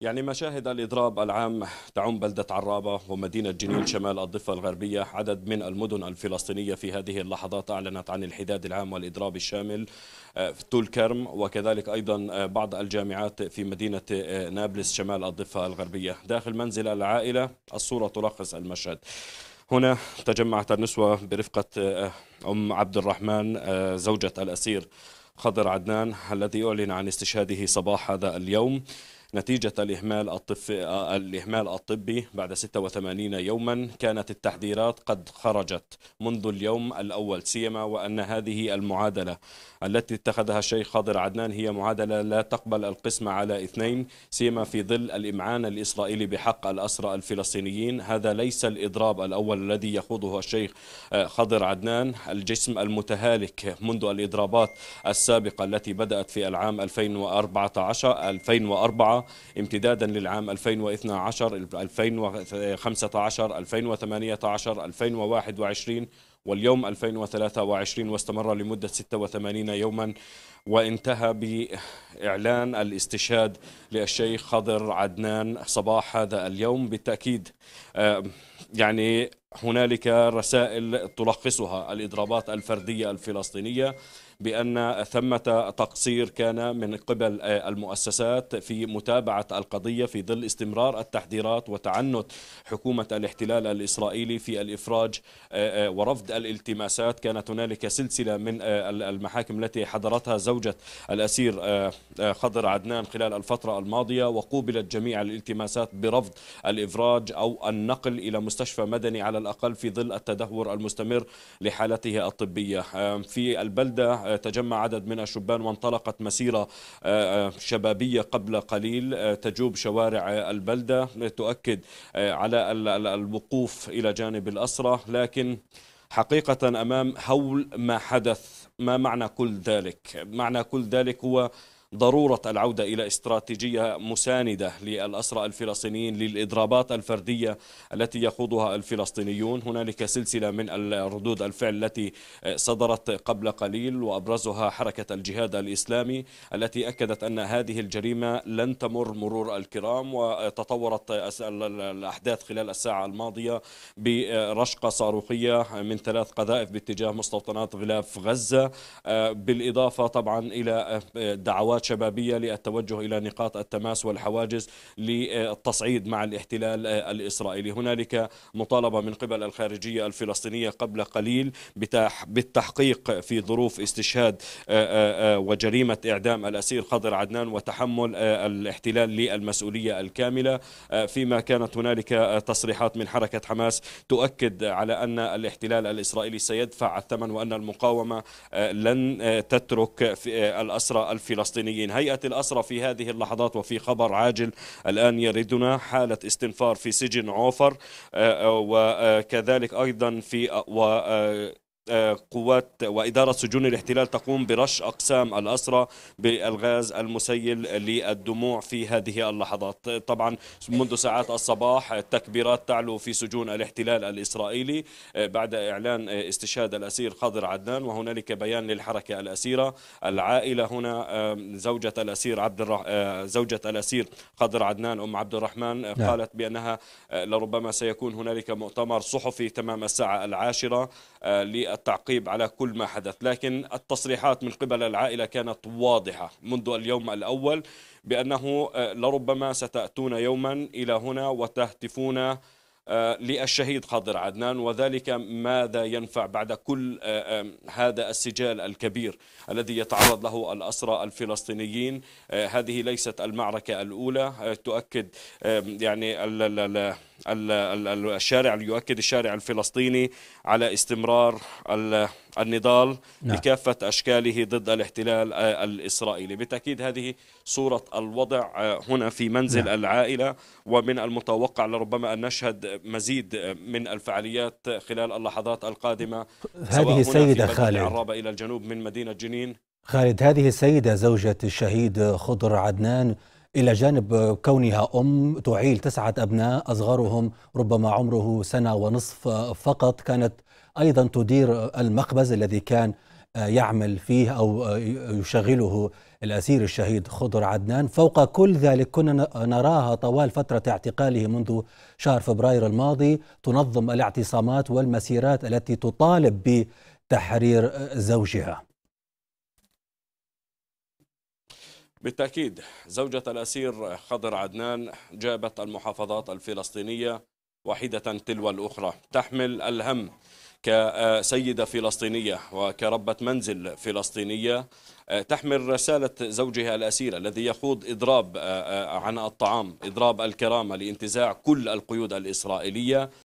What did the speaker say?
يعني مشاهد الإضراب العام تعم بلدة عرابة ومدينة جنين شمال الضفة الغربية عدد من المدن الفلسطينية في هذه اللحظات أعلنت عن الحداد العام والإضراب الشامل آه، في طول كرم وكذلك أيضا آه، بعض الجامعات في مدينة آه، نابلس شمال الضفة الغربية داخل منزل العائلة الصورة تلخص المشهد هنا تجمعت النسوة برفقة أم عبد الرحمن زوجة الأسير خضر عدنان الذي أعلن عن استشهاده صباح هذا اليوم نتيجة الإهمال, الطف... الإهمال الطبي بعد 86 يوما كانت التحذيرات قد خرجت منذ اليوم الأول سيما وأن هذه المعادلة التي اتخذها الشيخ خضر عدنان هي معادلة لا تقبل القسمة على اثنين سيما في ظل الإمعان الإسرائيلي بحق الأسرى الفلسطينيين هذا ليس الإضراب الأول الذي يخوضه الشيخ آه، خضر عدنان الجسم المتهالك منذ الإضرابات السابقة التي بدأت في العام 2014 2004 امتدادا للعام 2012 2015 2018 2021 واليوم 2023 واستمر لمدة 86 يوما وانتهى بإعلان الاستشهاد للشيخ خضر عدنان صباح هذا اليوم بالتأكيد آه، يعني هنالك رسائل تلخصها الإضرابات الفردية الفلسطينية بأن ثمة تقصير كان من قبل آه، المؤسسات في متابعة القضية في ظل استمرار التحذيرات وتعنت حكومة الاحتلال الإسرائيلي في الإفراج آه، ورفض الالتماسات كانت هنالك سلسلة من آه، المحاكم التي حضرتها زوجة الأسير آه، آه، خضر عدنان خلال الفترة الماضية وقوبلت جميع الالتماسات برفض الإفراج أو النقل إلى مستشفى مدني على الأقل في ظل التدهور المستمر لحالته الطبية في البلدة تجمع عدد من الشبان وانطلقت مسيرة شبابية قبل قليل تجوب شوارع البلدة تؤكد على الوقوف إلى جانب الأسرة لكن حقيقة أمام حول ما حدث ما معنى كل ذلك؟ معنى كل ذلك هو ضرورة العودة إلى استراتيجية مساندة للأسرى الفلسطينيين للإضرابات الفردية التي يخوضها الفلسطينيون هنالك سلسلة من الردود الفعل التي صدرت قبل قليل وأبرزها حركة الجهاد الإسلامي التي أكدت أن هذه الجريمة لن تمر مرور الكرام وتطورت الأحداث خلال الساعة الماضية برشقة صاروخية من ثلاث قذائف باتجاه مستوطنات غلاف غزة آه، بالإضافة طبعا إلى آه، دعوات شبابية للتوجه إلى نقاط التماس والحواجز للتصعيد مع الاحتلال الإسرائيلي هنالك مطالبة من قبل الخارجية الفلسطينية قبل قليل بالتحقيق في ظروف استشهاد آه، آه، آه، وجريمة إعدام الأسير خضر عدنان وتحمل الاحتلال للمسؤولية الكاملة فيما كانت هنالك تصريحات من حركة حماس تؤكد على أن الاحتلال الإسرائيلي سيدفع الثمن وأن المقاومة لن تترك الأسرى الفلسطينية المدنيين هيئة الأسرة في هذه اللحظات وفي خبر عاجل الآن يردنا حالة استنفار في سجن عوفر آه، آه، وكذلك أيضا في آه، و قوات وإدارة سجون الاحتلال تقوم برش أقسام الأسرى بالغاز المسيل للدموع في هذه اللحظات طبعا منذ ساعات الصباح التكبيرات تعلو في سجون الاحتلال الإسرائيلي بعد إعلان استشهاد الأسير خضر عدنان وهنالك بيان للحركة الأسيرة العائلة هنا زوجة الأسير عبد الرح... آه، زوجة الأسير خضر عدنان أم عبد الرحمن نعم. قالت بأنها آه، لربما سيكون هنالك مؤتمر صحفي تمام الساعة العاشرة آه، التعقيب على كل ما حدث لكن التصريحات من قبل العائلة كانت واضحة منذ اليوم الأول بأنه آه، لربما ستأتون يوما إلى هنا وتهتفون آه، للشهيد خضر عدنان وذلك ماذا ينفع بعد كل آه، هذا السجال الكبير الذي يتعرض له الأسرى الفلسطينيين هذه ليست المعركة الأولى تؤكد يعني الشارع يؤكد الشارع الفلسطيني على استمرار النضال نعم. بكافة أشكاله ضد الاحتلال الإسرائيلي بالتأكيد هذه صورة الوضع آه، هنا في منزل نعم. العائلة ومن المتوقع لربما أن نشهد مزيد من الفعاليات خلال اللحظات القادمة هذه السيدة خالد العرابة إلى الجنوب من مدينة جنين خالد هذه السيدة زوجة الشهيد خضر عدنان إلى جانب كونها أم تعيل تسعة أبناء أصغرهم ربما عمره سنة ونصف فقط كانت أيضا تدير المخبز الذي كان آه، يعمل فيه أو آه، يشغله الأسير الشهيد خضر عدنان فوق كل ذلك كنا نراها طوال فترة اعتقاله منذ شهر فبراير الماضي تنظم الاعتصامات والمسيرات التي تطالب بتحرير آه، زوجها بالتأكيد زوجة الأسير خضر عدنان جابت المحافظات الفلسطينية واحدة تلو الأخرى تحمل الهم كسيدة فلسطينية وكربة منزل فلسطينية تحمل رسالة زوجها الأسير الذي يخوض إضراب عن الطعام إضراب الكرامة لانتزاع كل القيود الإسرائيلية